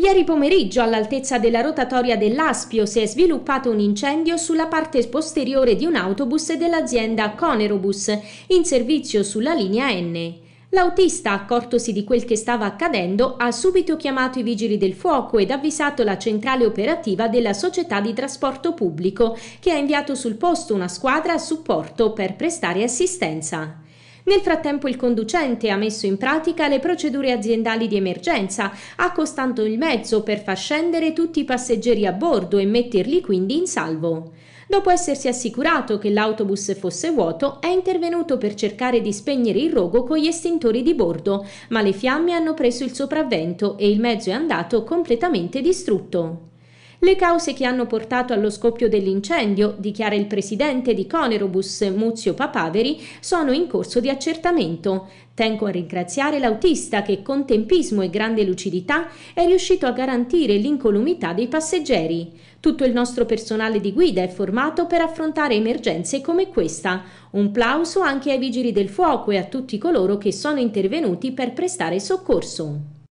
Ieri pomeriggio all'altezza della rotatoria dell'Aspio si è sviluppato un incendio sulla parte posteriore di un autobus dell'azienda Conerobus in servizio sulla linea N. L'autista, accortosi di quel che stava accadendo, ha subito chiamato i vigili del fuoco ed avvisato la centrale operativa della società di trasporto pubblico, che ha inviato sul posto una squadra a supporto per prestare assistenza. Nel frattempo il conducente ha messo in pratica le procedure aziendali di emergenza, accostando il mezzo per far scendere tutti i passeggeri a bordo e metterli quindi in salvo. Dopo essersi assicurato che l'autobus fosse vuoto, è intervenuto per cercare di spegnere il rogo con gli estintori di bordo, ma le fiamme hanno preso il sopravvento e il mezzo è andato completamente distrutto. Le cause che hanno portato allo scoppio dell'incendio, dichiara il presidente di Conerobus Muzio Papaveri, sono in corso di accertamento. Tengo a ringraziare l'autista che con tempismo e grande lucidità è riuscito a garantire l'incolumità dei passeggeri. Tutto il nostro personale di guida è formato per affrontare emergenze come questa. Un plauso anche ai vigili del fuoco e a tutti coloro che sono intervenuti per prestare soccorso.